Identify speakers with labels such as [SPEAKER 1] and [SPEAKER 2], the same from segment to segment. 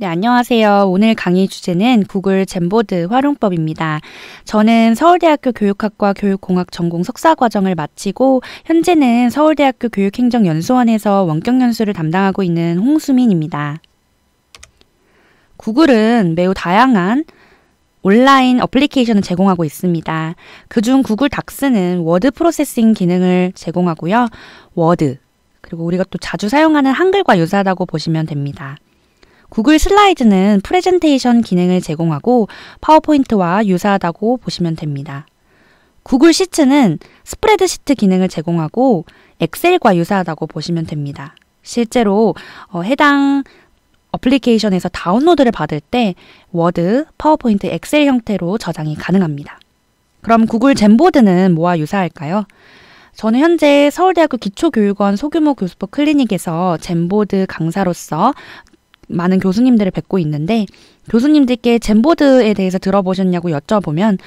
[SPEAKER 1] 네, 안녕하세요. 오늘 강의 주제는 구글 젠보드 활용법입니다. 저는 서울대학교 교육학과 교육공학 전공 석사 과정을 마치고 현재는 서울대학교 교육행정연수원에서 원격연수를 담당하고 있는 홍수민입니다. 구글은 매우 다양한 온라인 어플리케이션을 제공하고 있습니다. 그중 구글 닥스는 워드 프로세싱 기능을 제공하고요. 워드, 그리고 우리가 또 자주 사용하는 한글과 유사하다고 보시면 됩니다. 구글 슬라이드는 프레젠테이션 기능을 제공하고 파워포인트와 유사하다고 보시면 됩니다. 구글 시트는 스프레드시트 기능을 제공하고 엑셀과 유사하다고 보시면 됩니다. 실제로 어, 해당 어플리케이션에서 다운로드를 받을 때 워드, 파워포인트, 엑셀 형태로 저장이 가능합니다. 그럼 구글 젠보드는 뭐와 유사할까요? 저는 현재 서울대학교 기초교육원 소규모 교수법 클리닉에서 젠보드 강사로서 많은 교수님들을 뵙고 있는데 교수님들께 젠보드에 대해서 들어보셨냐고 여쭤보면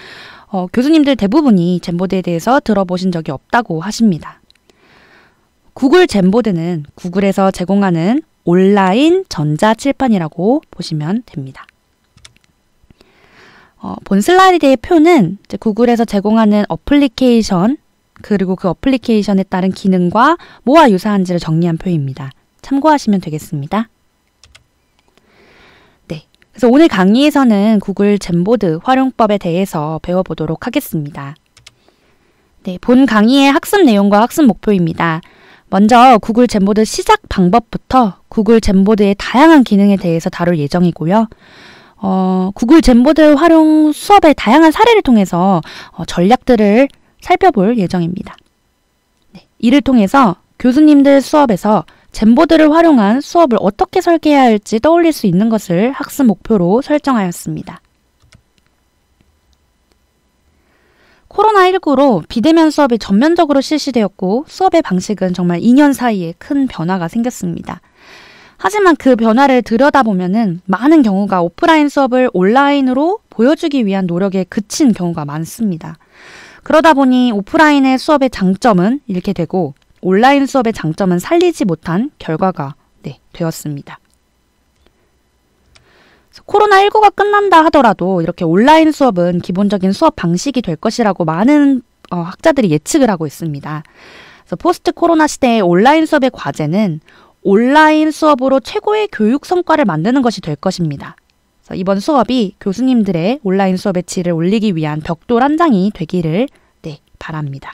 [SPEAKER 1] 어, 교수님들 대부분이 젠보드에 대해서 들어보신 적이 없다고 하십니다. 구글 젠보드는 구글에서 제공하는 온라인 전자 칠판이라고 보시면 됩니다. 어, 본 슬라이드의 표는 구글에서 제공하는 어플리케이션 그리고 그 어플리케이션에 따른 기능과 뭐와 유사한지를 정리한 표입니다. 참고하시면 되겠습니다. 그래서 오늘 강의에서는 구글 젠보드 활용법에 대해서 배워보도록 하겠습니다. 네, 본 강의의 학습 내용과 학습 목표입니다. 먼저 구글 젠보드 시작 방법부터 구글 젠보드의 다양한 기능에 대해서 다룰 예정이고요. 어, 구글 젠보드 활용 수업의 다양한 사례를 통해서 어, 전략들을 살펴볼 예정입니다. 네, 이를 통해서 교수님들 수업에서 젠보드를 활용한 수업을 어떻게 설계해야 할지 떠올릴 수 있는 것을 학습 목표로 설정하였습니다. 코로나19로 비대면 수업이 전면적으로 실시되었고 수업의 방식은 정말 2년 사이에 큰 변화가 생겼습니다. 하지만 그 변화를 들여다보면 많은 경우가 오프라인 수업을 온라인으로 보여주기 위한 노력에 그친 경우가 많습니다. 그러다 보니 오프라인의 수업의 장점은 잃게 되고 온라인 수업의 장점은 살리지 못한 결과가 네, 되었습니다. 코로나19가 끝난다 하더라도 이렇게 온라인 수업은 기본적인 수업 방식이 될 것이라고 많은 어, 학자들이 예측을 하고 있습니다. 그래서 포스트 코로나 시대의 온라인 수업의 과제는 온라인 수업으로 최고의 교육 성과를 만드는 것이 될 것입니다. 그래서 이번 수업이 교수님들의 온라인 수업의 질을 올리기 위한 벽돌 한 장이 되기를 네, 바랍니다.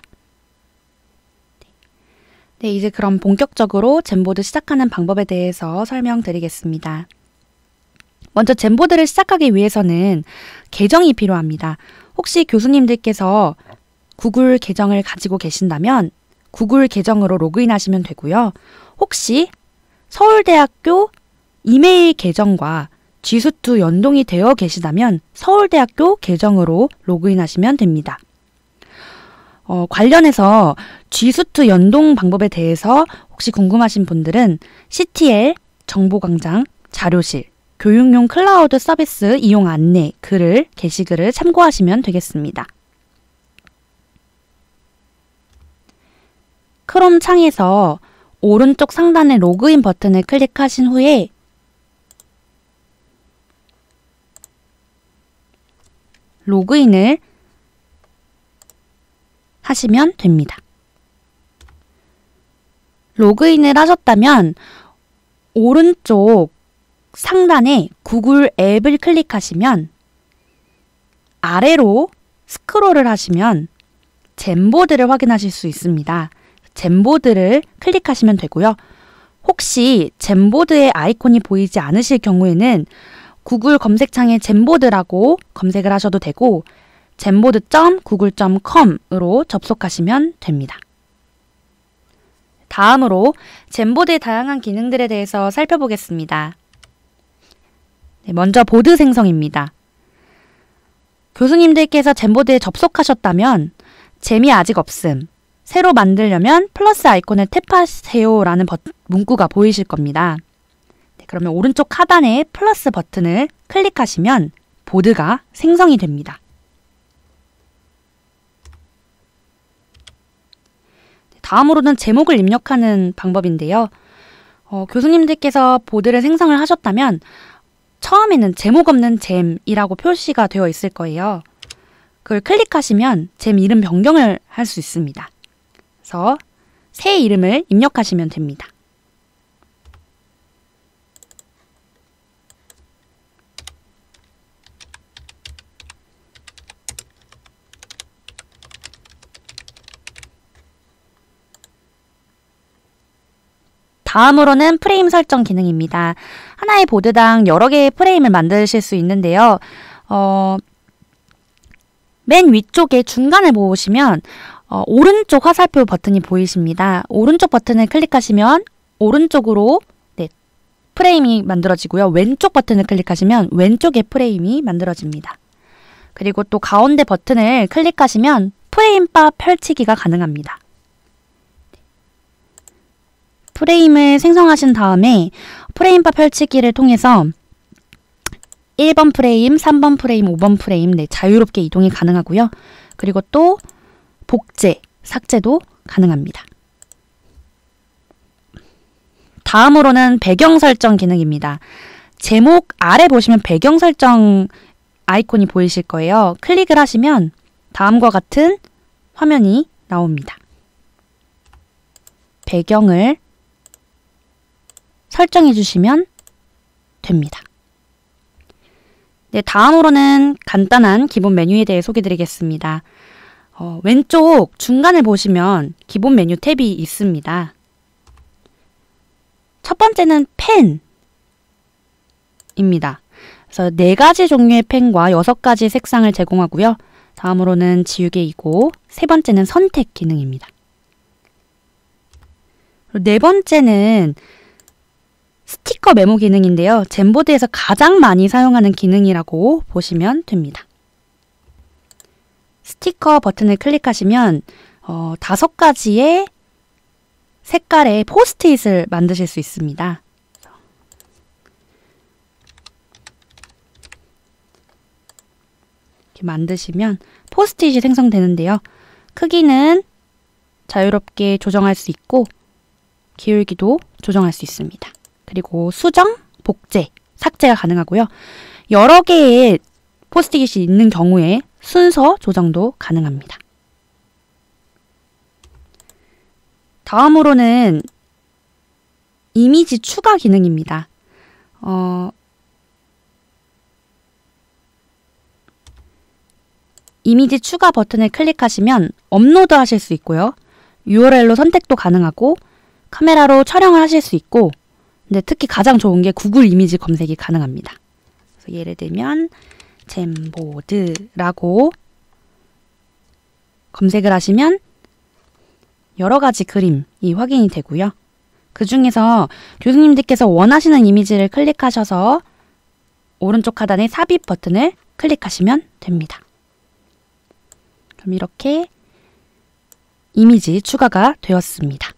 [SPEAKER 1] 네, 이제 그럼 본격적으로 젠보드 시작하는 방법에 대해서 설명드리겠습니다. 먼저 젠보드를 시작하기 위해서는 계정이 필요합니다. 혹시 교수님들께서 구글 계정을 가지고 계신다면 구글 계정으로 로그인하시면 되고요. 혹시 서울대학교 이메일 계정과 G수트 연동이 되어 계시다면 서울대학교 계정으로 로그인하시면 됩니다. 어, 관련해서 G수트 연동 방법에 대해서 혹시 궁금하신 분들은 CTL 정보광장 자료실 교육용 클라우드 서비스 이용 안내 글을 게시글을 참고하시면 되겠습니다. 크롬 창에서 오른쪽 상단의 로그인 버튼을 클릭하신 후에 로그인을 하시면 됩니다. 로그인을 하셨다면 오른쪽 상단에 구글 앱을 클릭하시면 아래로 스크롤을 하시면 젠보드를 확인하실 수 있습니다. 젠보드를 클릭하시면 되고요. 혹시 젠보드의 아이콘이 보이지 않으실 경우에는 구글 검색창에 젠보드라고 검색을 하셔도 되고 젠보드.구글.com으로 접속하시면 됩니다. 다음으로 젠보드의 다양한 기능들에 대해서 살펴보겠습니다. 네, 먼저 보드 생성입니다. 교수님들께서 젠보드에 접속하셨다면 재미 아직 없음, 새로 만들려면 플러스 아이콘을 탭하세요 라는 문구가 보이실 겁니다. 네, 그러면 오른쪽 하단에 플러스 버튼을 클릭하시면 보드가 생성이 됩니다. 다음으로는 제목을 입력하는 방법인데요. 어, 교수님들께서 보드를 생성을 하셨다면 처음에는 제목 없는 잼이라고 표시가 되어 있을 거예요. 그걸 클릭하시면 잼 이름 변경을 할 수 있습니다. 그래서 새 이름을 입력하시면 됩니다. 다음으로는 프레임 설정 기능입니다. 하나의 보드당 여러 개의 프레임을 만드실 수 있는데요. 어, 맨 위쪽에 중간을 보시면 어, 오른쪽 화살표 버튼이 보이십니다. 오른쪽 버튼을 클릭하시면 오른쪽으로 네, 프레임이 만들어지고요. 왼쪽 버튼을 클릭하시면 왼쪽에 프레임이 만들어집니다. 그리고 또 가운데 버튼을 클릭하시면 프레임 바 펼치기가 가능합니다. 프레임을 생성하신 다음에 프레임바 펼치기를 통해서 1번 프레임, 3번 프레임, 5번 프레임 네, 자유롭게 이동이 가능하고요. 그리고 또 복제, 삭제도 가능합니다. 다음으로는 배경 설정 기능입니다. 제목 아래 보시면 배경 설정 아이콘이 보이실 거예요. 클릭을 하시면 다음과 같은 화면이 나옵니다. 배경을 설정해 주시면 됩니다. 네, 다음으로는 간단한 기본 메뉴에 대해 소개 드리겠습니다. 어, 왼쪽 중간을 보시면 기본 메뉴 탭이 있습니다. 첫 번째는 펜입니다. 그래서 네 가지 종류의 펜과 여섯 가지 색상을 제공하고요. 다음으로는 지우개이고 세 번째는 선택 기능입니다. 네 번째는 스티커 메모 기능인데요. 젠보드에서 가장 많이 사용하는 기능이라고 보시면 됩니다. 스티커 버튼을 클릭하시면 어, 다섯 가지의 색깔의 포스트잇을 만드실 수 있습니다. 이렇게 만드시면 포스트잇이 생성되는데요. 크기는 자유롭게 조정할 수 있고 기울기도 조정할 수 있습니다. 그리고 수정, 복제, 삭제가 가능하고요. 여러 개의 포스트잇이 있는 경우에 순서 조정도 가능합니다. 다음으로는 이미지 추가 기능입니다. 어, 이미지 추가 버튼을 클릭하시면 업로드 하실 수 있고요. URL로 선택도 가능하고 카메라로 촬영을 하실 수 있고 근데 특히 가장 좋은 게 구글 이미지 검색이 가능합니다. 그래서 예를 들면 잼보드라고 검색을 하시면 여러 가지 그림이 확인이 되고요. 그 중에서 교수님들께서 원하시는 이미지를 클릭하셔서 오른쪽 하단에 삽입 버튼을 클릭하시면 됩니다. 그럼 이렇게 이미지 추가가 되었습니다.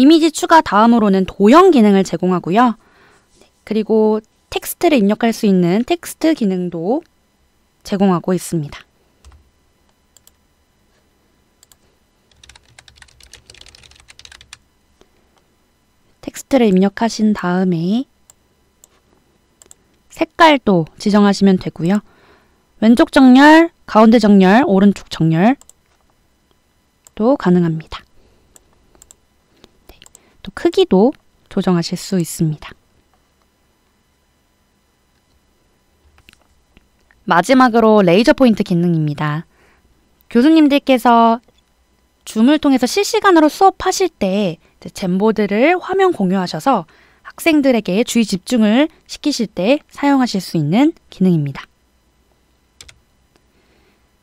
[SPEAKER 1] 이미지 추가 다음으로는 도형 기능을 제공하고요. 그리고 텍스트를 입력할 수 있는 텍스트 기능도 제공하고 있습니다. 텍스트를 입력하신 다음에 색깔도 지정하시면 되고요. 왼쪽 정렬, 가운데 정렬, 오른쪽 정렬도 가능합니다. 또 크기도 조정하실 수 있습니다. 마지막으로 레이저 포인트 기능입니다. 교수님들께서 줌을 통해서 실시간으로 수업하실 때 젠보드를 화면 공유하셔서 학생들에게 주의 집중을 시키실 때 사용하실 수 있는 기능입니다.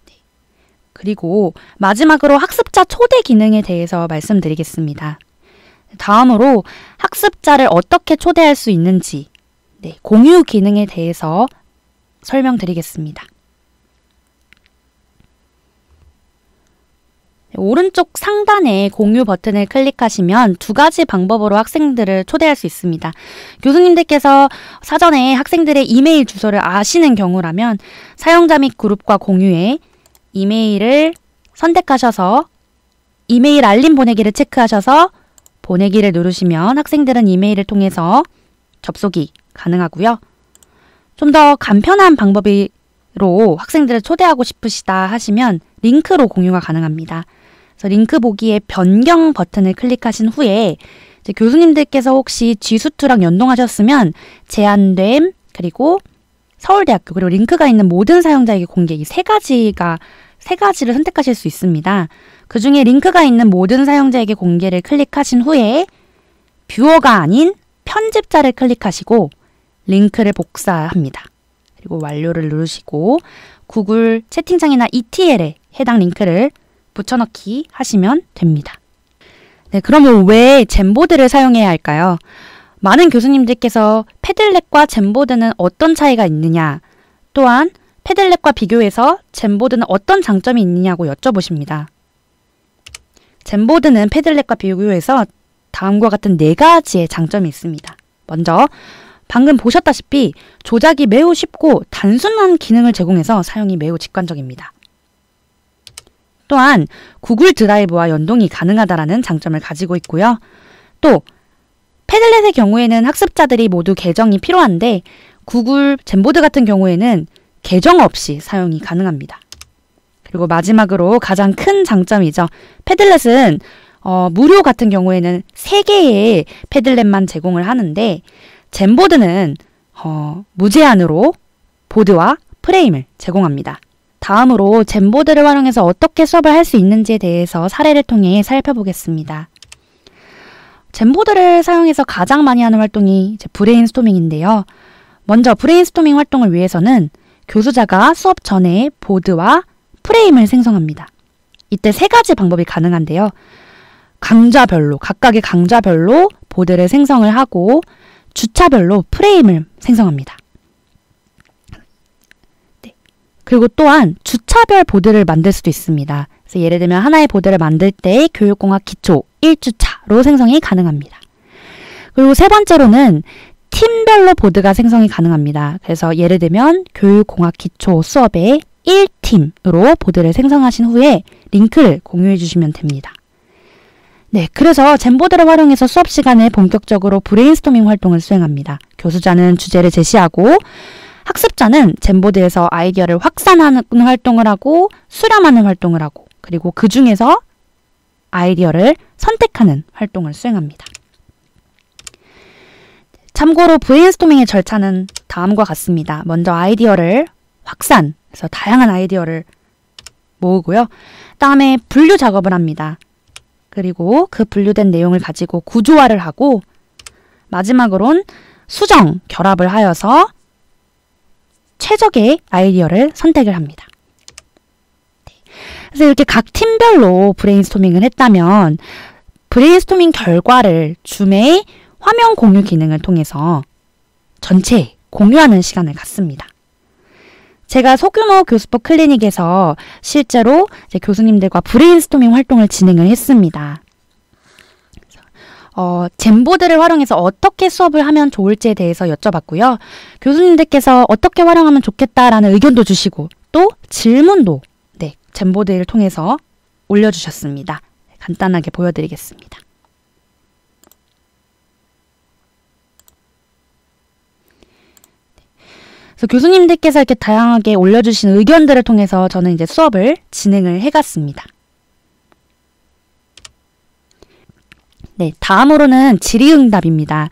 [SPEAKER 1] 네. 그리고 마지막으로 학습자 초대 기능에 대해서 말씀드리겠습니다. 다음으로 학습자를 어떻게 초대할 수 있는지 네, 공유 기능에 대해서 설명드리겠습니다. 네, 오른쪽 상단에 공유 버튼을 클릭하시면 두 가지 방법으로 학생들을 초대할 수 있습니다. 교수님들께서 사전에 학생들의 이메일 주소를 아시는 경우라면 사용자 및 그룹과 공유에 이메일을 선택하셔서 이메일 알림 보내기를 체크하셔서 보내기를 누르시면 학생들은 이메일을 통해서 접속이 가능하고요. 좀 더 간편한 방법으로 학생들을 초대하고 싶으시다 하시면 링크로 공유가 가능합니다. 그래서 링크 보기에 변경 버튼을 클릭하신 후에 교수님들께서 혹시 G수트랑 연동하셨으면 제한됨 그리고 서울대학교 그리고 링크가 있는 모든 사용자에게 공개 이 세 가지가 세 가지를 선택하실 수 있습니다. 그 중에 링크가 있는 모든 사용자에게 공개를 클릭하신 후에 뷰어가 아닌 편집자를 클릭하시고 링크를 복사합니다. 그리고 완료를 누르시고 구글 채팅창이나 ETL에 해당 링크를 붙여넣기 하시면 됩니다. 네, 그러면 뭐 왜 젠보드를 사용해야 할까요? 많은 교수님들께서 패들렛과 젠보드는 어떤 차이가 있느냐, 또한 페델렉과 비교해서 젠보드는 어떤 장점이 있느냐고 여쭤보십니다. 젠보드는 페델렉과 비교해서 다음과 같은 네 가지의 장점이 있습니다. 먼저 방금 보셨다시피 조작이 매우 쉽고 단순한 기능을 제공해서 사용이 매우 직관적입니다. 또한 구글 드라이브와 연동이 가능하다라는 장점을 가지고 있고요. 또 패들렛의 경우에는 학습자들이 모두 계정이 필요한데 구글 젠보드 같은 경우에는 계정 없이 사용이 가능합니다. 그리고 마지막으로 가장 큰 장점이죠. 패들렛은 어, 무료 같은 경우에는 3개의 패들렛만 제공을 하는데 젠보드는 어, 무제한으로 보드와 프레임을 제공합니다. 다음으로 젠보드를 활용해서 어떻게 수업을 할 수 있는지에 대해서 사례를 통해 살펴보겠습니다. 젠보드를 사용해서 가장 많이 하는 활동이 이제 브레인스토밍인데요. 먼저 브레인스토밍 활동을 위해서는 교수자가 수업 전에 보드와 프레임을 생성합니다. 이때 세 가지 방법이 가능한데요. 강좌별로, 각각의 강좌별로 보드를 생성을 하고 주차별로 프레임을 생성합니다. 네. 그리고 또한 주차별 보드를 만들 수도 있습니다. 그래서 예를 들면 하나의 보드를 만들 때 교육공학 기초 1주차로 생성이 가능합니다. 그리고 세 번째로는 팀별로 보드가 생성이 가능합니다. 그래서 예를 들면 교육공학 기초 수업의 1팀으로 보드를 생성하신 후에 링크를 공유해 주시면 됩니다. 네, 그래서 젠보드를 활용해서 수업 시간에 본격적으로 브레인스토밍 활동을 수행합니다. 교수자는 주제를 제시하고 학습자는 젠보드에서 아이디어를 확산하는 활동을 하고 수렴하는 활동을 하고 그리고 그 중에서 아이디어를 선택하는 활동을 수행합니다. 참고로 브레인스토밍의 절차는 다음과 같습니다. 먼저 아이디어를 확산, 그래서 다양한 아이디어를 모으고요. 다음에 분류 작업을 합니다. 그리고 그 분류된 내용을 가지고 구조화를 하고 마지막으론 수정, 결합을 하여서 최적의 아이디어를 선택을 합니다. 그래서 이렇게 각 팀별로 브레인스토밍을 했다면 브레인스토밍 결과를 줌의 화면 공유 기능을 통해서 전체 공유하는 시간을 갖습니다. 제가 소규모 교수법 클리닉에서 실제로 교수님들과 브레인스토밍 활동을 진행을 했습니다. 어, 젠보드를 활용해서 어떻게 수업을 하면 좋을지에 대해서 여쭤봤고요. 교수님들께서 어떻게 활용하면 좋겠다라는 의견도 주시고 또 질문도 네, 젠보드를 통해서 올려주셨습니다. 간단하게 보여드리겠습니다. 그래서 교수님들께서 이렇게 다양하게 올려주신 의견들을 통해서 저는 이제 수업을 진행을 해갔습니다. 네, 다음으로는 질의응답입니다.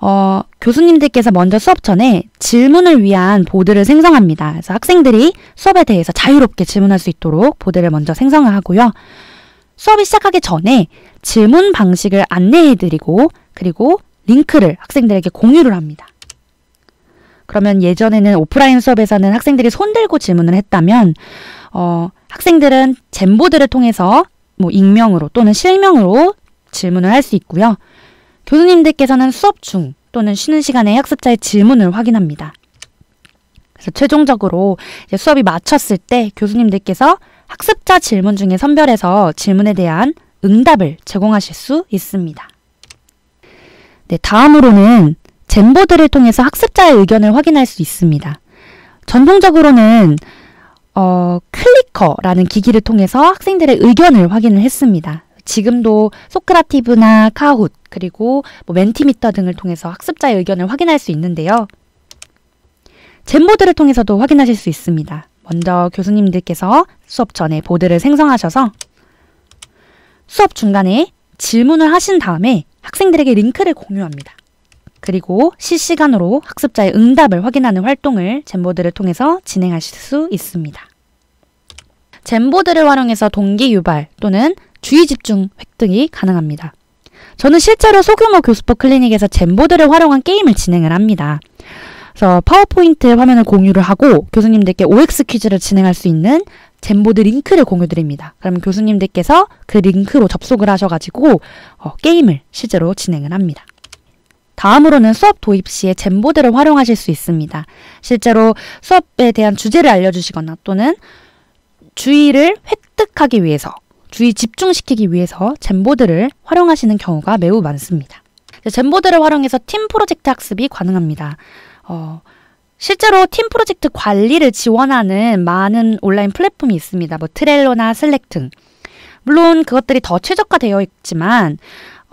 [SPEAKER 1] 어, 교수님들께서 먼저 수업 전에 질문을 위한 보드를 생성합니다. 그래서 학생들이 수업에 대해서 자유롭게 질문할 수 있도록 보드를 먼저 생성을 하고요. 수업이 시작하기 전에 질문 방식을 안내해드리고 그리고 링크를 학생들에게 공유를 합니다. 그러면 예전에는 오프라인 수업에서는 학생들이 손들고 질문을 했다면 어, 학생들은 젠보드를 통해서 뭐 익명으로 또는 실명으로 질문을 할 수 있고요. 교수님들께서는 수업 중 또는 쉬는 시간에 학습자의 질문을 확인합니다. 그래서 최종적으로 수업이 마쳤을 때 교수님들께서 학습자 질문 중에 선별해서 질문에 대한 응답을 제공하실 수 있습니다. 네, 다음으로는 젠보드를 통해서 학습자의 의견을 확인할 수 있습니다. 전통적으로는 어, 클리커라는 기기를 통해서 학생들의 의견을 확인을 했습니다. 지금도 소크라티브나 카훗 그리고 뭐 멘티미터 등을 통해서 학습자의 의견을 확인할 수 있는데요. 젠보드를 통해서도 확인하실 수 있습니다. 먼저 교수님들께서 수업 전에 보드를 생성하셔서 수업 중간에 질문을 하신 다음에 학생들에게 링크를 공유합니다. 그리고 실시간으로 학습자의 응답을 확인하는 활동을 젠보드를 통해서 진행하실 수 있습니다. 젠보드를 활용해서 동기 유발 또는 주의 집중 획득이 가능합니다. 저는 실제로 소규모 교습부 클리닉에서 젠보드를 활용한 게임을 진행을 합니다. 그래서 파워포인트 화면을 공유를 하고 교수님들께 OX 퀴즈를 진행할 수 있는 젠보드 링크를 공유드립니다. 그러면 교수님들께서 그 링크로 접속을 하셔가지고 어, 게임을 실제로 진행을 합니다. 다음으로는 수업 도입 시에 젠보드를 활용하실 수 있습니다. 실제로 수업에 대한 주제를 알려주시거나 또는 주의를 획득하기 위해서, 주의 집중시키기 위해서 젠보드를 활용하시는 경우가 매우 많습니다. 젠보드를 활용해서 팀 프로젝트 학습이 가능합니다. 어, 실제로 팀 프로젝트 관리를 지원하는 많은 온라인 플랫폼이 있습니다. 뭐 트렐로나 슬랙 등. 물론 그것들이 더 최적화되어 있지만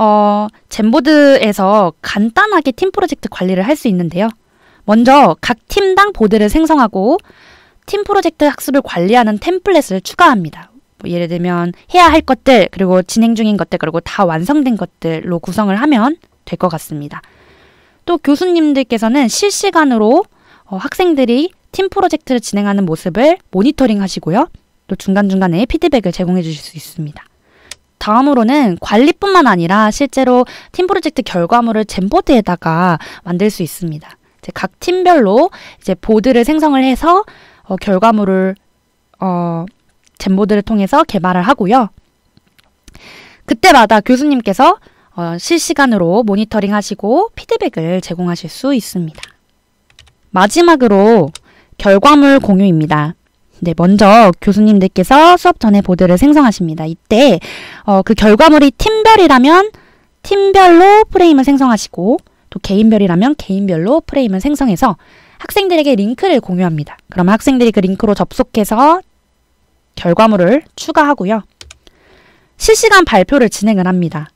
[SPEAKER 1] 어, 젠보드에서 간단하게 팀 프로젝트 관리를 할 수 있는데요. 먼저 각 팀당 보드를 생성하고 팀 프로젝트 학습을 관리하는 템플릿을 추가합니다. 뭐 예를 들면 해야 할 것들, 그리고 진행 중인 것들, 그리고 다 완성된 것들로 구성을 하면 될 것 같습니다. 또 교수님들께서는 실시간으로 어, 학생들이 팀 프로젝트를 진행하는 모습을 모니터링 하시고요. 또 중간중간에 피드백을 제공해 주실 수 있습니다. 다음으로는 관리뿐만 아니라 실제로 팀 프로젝트 결과물을 젠보드에다가 만들 수 있습니다. 이제 각 팀별로 이제 보드를 생성을 해서 어, 결과물을 어, 젠보드를 통해서 개발을 하고요. 그때마다 교수님께서 어, 실시간으로 모니터링 하시고 피드백을 제공하실 수 있습니다. 마지막으로 결과물 공유입니다. 네, 먼저 교수님들께서 수업 전에 보드를 생성하십니다. 이때 어, 그 결과물이 팀별이라면 팀별로 프레임을 생성하시고 또 개인별이라면 개인별로 프레임을 생성해서 학생들에게 링크를 공유합니다. 그러면 학생들이 그 링크로 접속해서 결과물을 추가하고요. 실시간 발표를 진행을 합니다.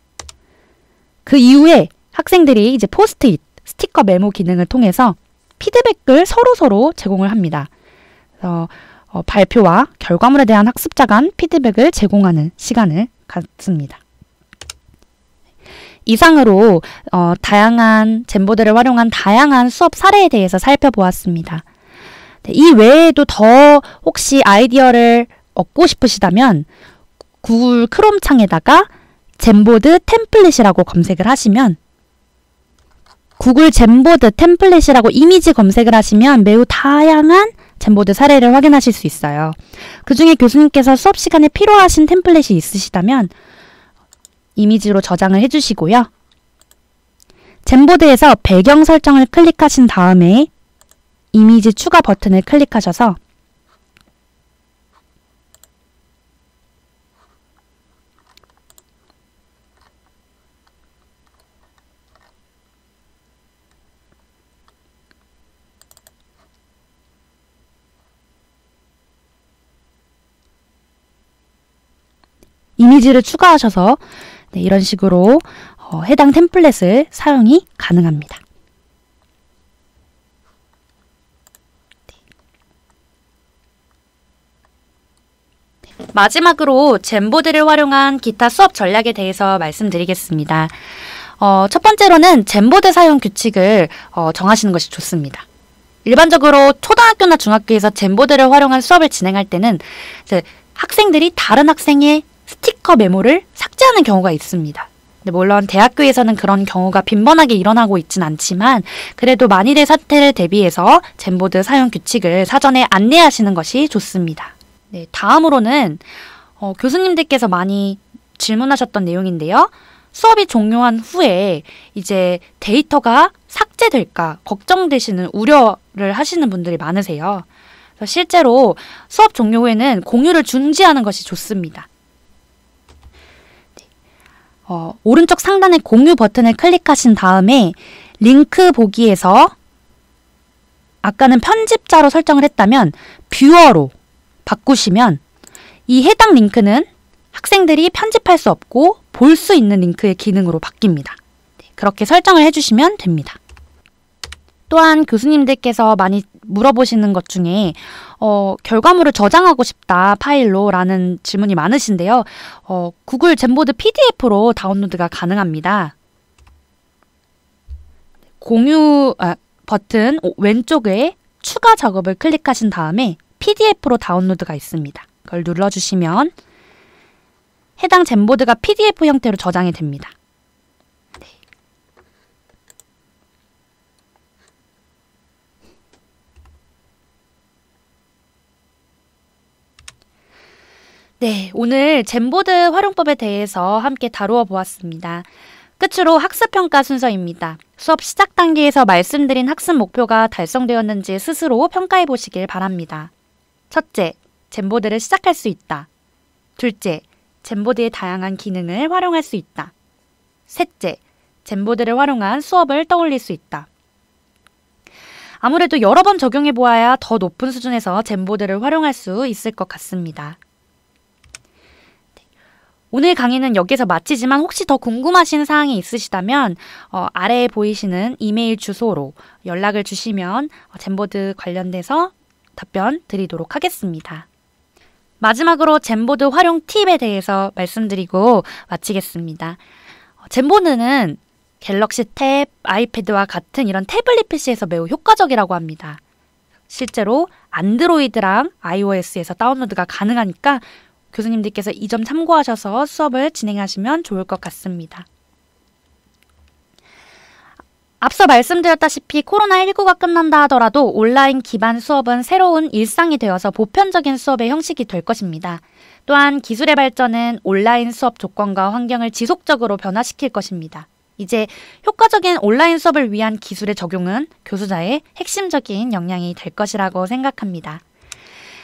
[SPEAKER 1] 그 이후에 학생들이 이제 포스트잇, 스티커 메모 기능을 통해서 피드백을 서로서로 제공을 합니다. 그래서 어, 발표와 결과물에 대한 학습자 간 피드백을 제공하는 시간을 갖습니다. 이상으로 어, 다양한 젠보드를 활용한 다양한 수업 사례에 대해서 살펴보았습니다. 네, 이 외에도 더 혹시 아이디어를 얻고 싶으시다면 구글 크롬 창에다가 젠보드 템플릿이라고 검색을 하시면 구글 젠보드 템플릿이라고 이미지 검색을 하시면 매우 다양한 젠보드 사례를 확인하실 수 있어요. 그 중에 교수님께서 수업 시간에 필요하신 템플릿이 있으시다면 이미지로 저장을 해주시고요. 젠보드에서 배경 설정을 클릭하신 다음에 이미지 추가 버튼을 클릭하셔서 이미지를 추가하셔서 네, 이런 식으로 어, 해당 템플릿을 사용이 가능합니다. 네. 마지막으로 젠보드를 활용한 기타 수업 전략에 대해서 말씀드리겠습니다. 어, 첫 번째로는 젠보드 사용 규칙을 어, 정하시는 것이 좋습니다. 일반적으로 초등학교나 중학교에서 젠보드를 활용한 수업을 진행할 때는 학생들이 다른 학생의 스티커 메모를 삭제하는 경우가 있습니다. 물론 대학교에서는 그런 경우가 빈번하게 일어나고 있진 않지만 그래도 만일의 사태를 대비해서 젠보드 사용 규칙을 사전에 안내하시는 것이 좋습니다. 네, 다음으로는 어, 교수님들께서 많이 질문하셨던 내용인데요. 수업이 종료한 후에 이제 데이터가 삭제될까 걱정되시는 우려를 하시는 분들이 많으세요. 실제로 수업 종료 후에는 공유를 중지하는 것이 좋습니다. 어, 오른쪽 상단의 공유 버튼을 클릭하신 다음에 링크 보기에서 아까는 편집자로 설정을 했다면 뷰어로 바꾸시면 이 해당 링크는 학생들이 편집할 수 없고 볼 수 있는 링크의 기능으로 바뀝니다. 네, 그렇게 설정을 해주시면 됩니다. 또한 교수님들께서 많이 물어보시는 것 중에 어, 결과물을 저장하고 싶다 파일로라는 질문이 많으신데요. 어, 구글 젠보드 PDF로 다운로드가 가능합니다. 공유 아, 버튼 왼쪽에 추가 작업을 클릭하신 다음에 PDF로 다운로드가 있습니다. 그걸 눌러주시면 해당 젠보드가 PDF 형태로 저장이 됩니다. 네, 오늘 젠보드 활용법에 대해서 함께 다루어 보았습니다. 끝으로 학습평가 순서입니다. 수업 시작 단계에서 말씀드린 학습 목표가 달성되었는지 스스로 평가해 보시길 바랍니다. 첫째, 젠보드를 시작할 수 있다. 둘째, 젠보드의 다양한 기능을 활용할 수 있다. 셋째, 젠보드를 활용한 수업을 떠올릴 수 있다. 아무래도 여러 번 적용해 보아야 더 높은 수준에서 젠보드를 활용할 수 있을 것 같습니다. 오늘 강의는 여기서 마치지만 혹시 더 궁금하신 사항이 있으시다면 어, 아래에 보이시는 이메일 주소로 연락을 주시면 어, 젠보드 관련돼서 답변 드리도록 하겠습니다. 마지막으로 젠보드 활용 팁에 대해서 말씀드리고 마치겠습니다. 어, 젠보드는 갤럭시 탭, 아이패드와 같은 이런 태블릿 PC에서 매우 효과적이라고 합니다. 실제로 안드로이드랑 iOS에서 다운로드가 가능하니까 교수님들께서 이 점 참고하셔서 수업을 진행하시면 좋을 것 같습니다. 앞서 말씀드렸다시피 코로나19가 끝난다 하더라도 온라인 기반 수업은 새로운 일상이 되어서 보편적인 수업의 형식이 될 것입니다. 또한 기술의 발전은 온라인 수업 조건과 환경을 지속적으로 변화시킬 것입니다. 이제 효과적인 온라인 수업을 위한 기술의 적용은 교수자의 핵심적인 역량이 될 것이라고 생각합니다.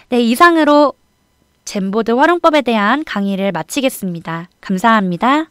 [SPEAKER 1] 네, 이상으로 젠보드 활용법에 대한 강의를 마치겠습니다. 감사합니다.